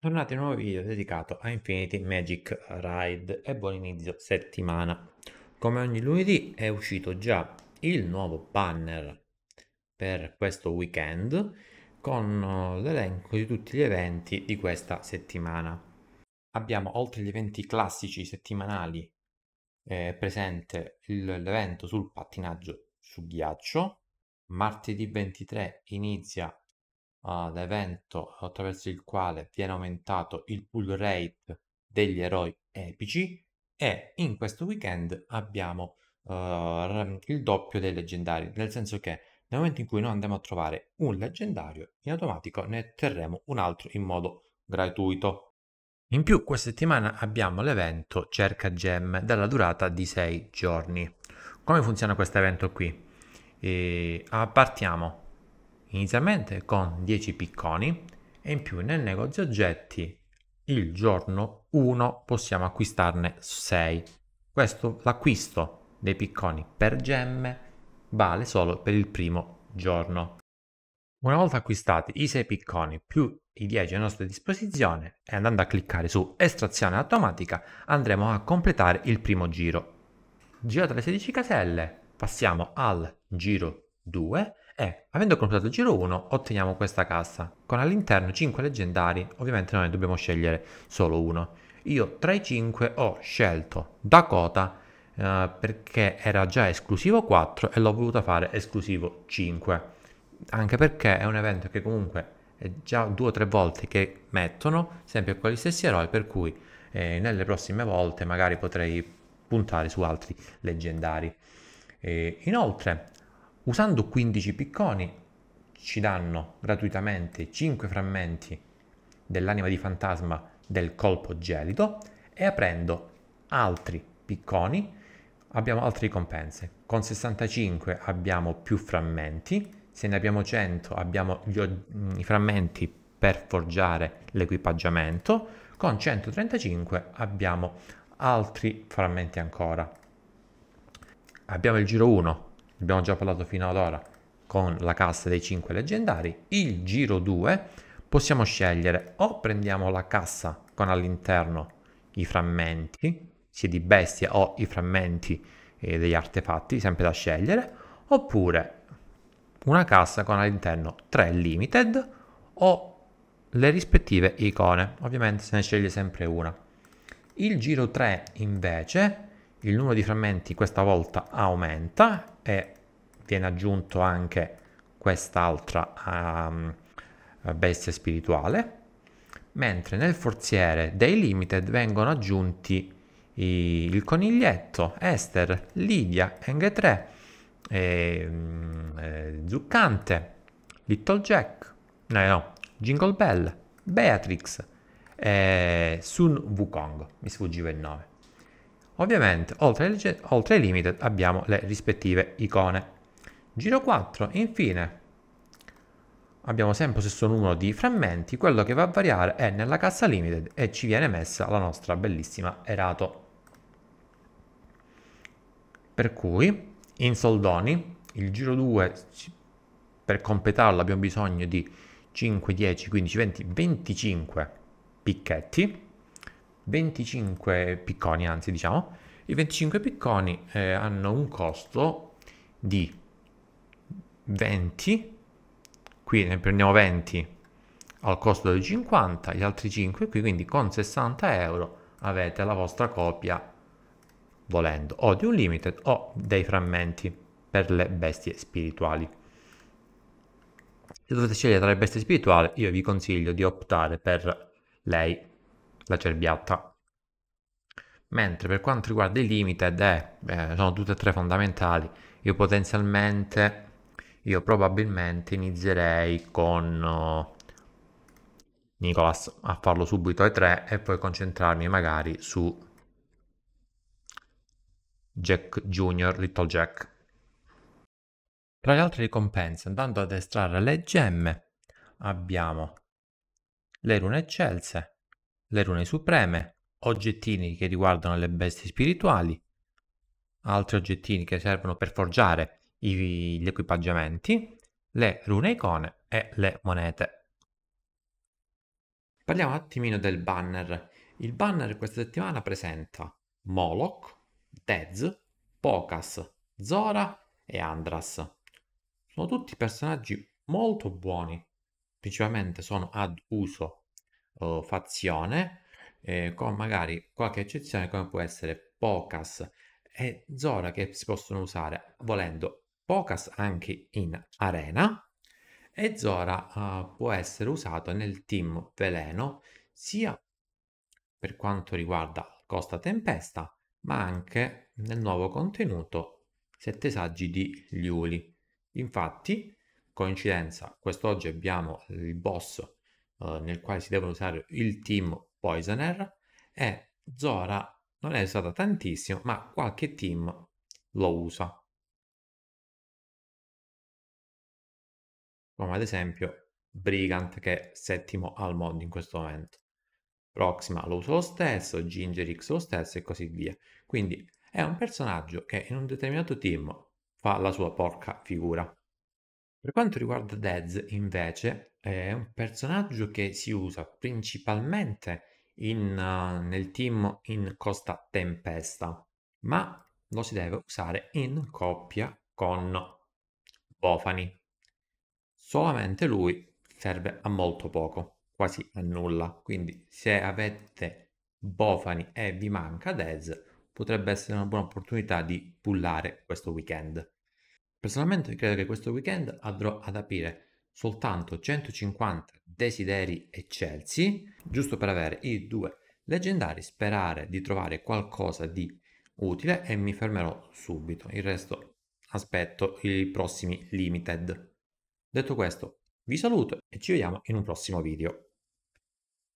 Bentornati a un nuovo video dedicato a Infinity Magic Ride e buon inizio settimana. Come ogni lunedì è uscito già il nuovo banner per questo weekend con eh, l'elenco di tutti gli eventi di questa settimana. Abbiamo oltre agli eventi classici settimanali eh, presente l'evento sul pattinaggio su ghiaccio. Martedì 23 inizia uh, l'evento attraverso il quale viene aumentato il pull rate degli eroi epici e in questo weekend abbiamo uh, il doppio dei leggendari, nel senso che nel momento in cui noi andiamo a trovare un leggendario, in automatico ne otterremo un altro in modo gratuito. In più, questa settimana abbiamo l'evento Cerca Gem dalla durata di 6 giorni. Come funziona questo evento qui? E ehm, partiamo inizialmente con 10 picconi e in più nel negozio oggetti il giorno 1 possiamo acquistarne 6. Questo l'acquisto dei picconi per gemme vale solo per il primo giorno. Una volta acquistati i 6 picconi più i 10 a nostra disposizione e andando a cliccare su estrazione automatica andremo a completare il primo giro. Girate le 16 caselle, passiamo al giro 2 e, avendo completato il giro 1, otteniamo questa cassa, con all'interno 5 leggendari, ovviamente noi dobbiamo scegliere solo uno. Io tra i 5 ho scelto Dakota eh, perché era già esclusivo 4 e l'ho voluta fare esclusivo 5, anche perché è un evento che comunque è già due o tre volte che mettono, sempre con gli stessi eroi, per cui eh, nelle prossime volte magari potrei puntare su altri leggendari. E inoltre Usando 15 picconi ci danno gratuitamente 5 frammenti dell'anima di fantasma del colpo gelido e aprendo altri picconi abbiamo altre ricompense. Con 65 abbiamo più frammenti, se ne abbiamo 100 abbiamo gli, mm, i frammenti per forgiare l'equipaggiamento, con 135 abbiamo altri frammenti ancora. Abbiamo il giro 1, abbiamo già parlato fino ad ora con la cassa dei 5 leggendari, il giro 2 possiamo scegliere o prendiamo la cassa con all'interno i frammenti, sia di bestia o i frammenti eh, degli artefatti, sempre da scegliere, oppure una cassa con all'interno 3 limited o le rispettive icone, ovviamente se ne sceglie sempre una. Il giro 3 invece il numero di frammenti questa volta aumenta e viene aggiunto anche quest'altra um, bestia spirituale, mentre nel forziere dei limited vengono aggiunti i, il coniglietto, Esther, Lidia, Enghe3, e, e, ehm, eh, Zuccante, Little Jack, no, no, Jingle Bell, Beatrix, e eh, Sun Wukong, mi sfuggiva il nome. Ovviamente oltre ai, oltre ai limited abbiamo le rispettive icone. Giro 4, infine abbiamo sempre lo stesso numero di frammenti, quello che va a variare è nella cassa limited e ci viene messa la nostra bellissima erato. Per cui in soldoni il giro 2 per completarlo abbiamo bisogno di 5, 10, 15, 20, 25 picchetti 25 picconi, anzi diciamo, i 25 picconi eh, hanno un costo di 20, qui ne prendiamo 20 al costo di 50, gli altri 5 qui, quindi con 60 euro avete la vostra copia volendo o di un limited o dei frammenti per le bestie spirituali. Se dovete scegliere tra le bestie spirituali, io vi consiglio di optare per lei la cerbiatta. Mentre per quanto riguarda i limited, è, eh, eh, sono tutte e tre fondamentali. Io potenzialmente, io probabilmente inizierei con oh, Nicolas a farlo subito ai tre e poi concentrarmi magari su Jack Junior, Little Jack. Tra le altre ricompense, andando ad estrarre le gemme, abbiamo le rune eccelse, le rune supreme, oggettini che riguardano le bestie spirituali, altri oggettini che servono per forgiare i, gli equipaggiamenti, le rune icone e le monete. Parliamo un attimino del banner. Il banner questa settimana presenta Moloch, Dez, Pocas, Zora e Andras. Sono tutti personaggi molto buoni, principalmente sono ad uso uh, fazione, eh, con magari qualche eccezione come può essere Pocas e Zora che si possono usare volendo Pocas anche in arena e Zora uh, può essere usato nel team veleno sia per quanto riguarda Costa Tempesta ma anche nel nuovo contenuto Sette Saggi di Liuli. Infatti, coincidenza, quest'oggi abbiamo il boss eh, nel quale si devono usare il team Poisoner e Zora non è usata tantissimo, ma qualche team lo usa. Come ad esempio Brigant che è settimo al mondo in questo momento. Proxima lo usa lo stesso, Ginger X lo stesso e così via. Quindi è un personaggio che in un determinato team fa la sua porca figura. Per quanto riguarda Dez, invece, è un personaggio che si usa principalmente in, uh, nel team in Costa Tempesta, ma lo si deve usare in coppia con Bofani. Solamente lui serve a molto poco, quasi a nulla. Quindi se avete Bofani e vi manca Dez, potrebbe essere una buona opportunità di pullare questo weekend. Personalmente credo che questo weekend andrò ad aprire soltanto 150 desideri eccelsi, giusto per avere i due leggendari, sperare di trovare qualcosa di utile e mi fermerò subito. Il resto aspetto i prossimi limited. Detto questo, vi saluto e ci vediamo in un prossimo video.